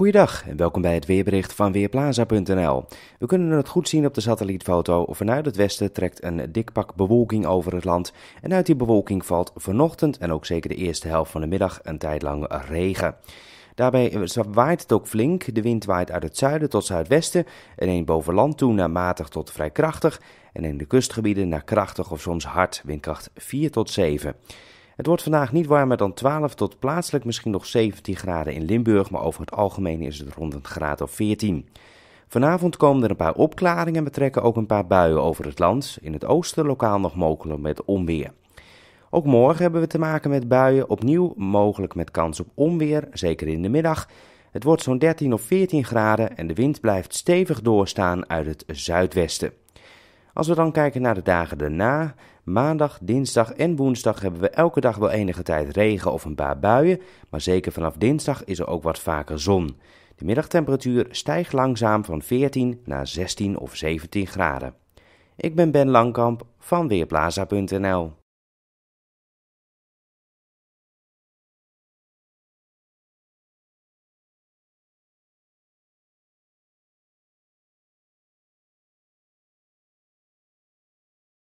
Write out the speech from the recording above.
Goeiedag en welkom bij het weerbericht van Weerplaza.nl. We kunnen het goed zien op de satellietfoto. Vanuit het westen trekt een dik pak bewolking over het land. En uit die bewolking valt vanochtend en ook zeker de eerste helft van de middag een tijd lang regen. Daarbij waait het ook flink. De wind waait uit het zuiden tot zuidwesten. En een boven land toe naar matig tot vrij krachtig. En in de kustgebieden naar krachtig of soms hard, windkracht 4 tot 7. Het wordt vandaag niet warmer dan 12 tot plaatselijk misschien nog 17 graden in Limburg, maar over het algemeen is het rond een graad of 14. Vanavond komen er een paar opklaringen en betrekken ook een paar buien over het land. In het oosten lokaal nog mogelijk met onweer. Ook morgen hebben we te maken met buien, opnieuw mogelijk met kans op onweer, zeker in de middag. Het wordt zo'n 13 of 14 graden en de wind blijft stevig doorstaan uit het zuidwesten. Als we dan kijken naar de dagen daarna, maandag, dinsdag en woensdag hebben we elke dag wel enige tijd regen of een paar buien, maar zeker vanaf dinsdag is er ook wat vaker zon. De middagtemperatuur stijgt langzaam van 14 naar 16 of 17 graden. Ik ben Ben Langkamp van Weerplaza.nl.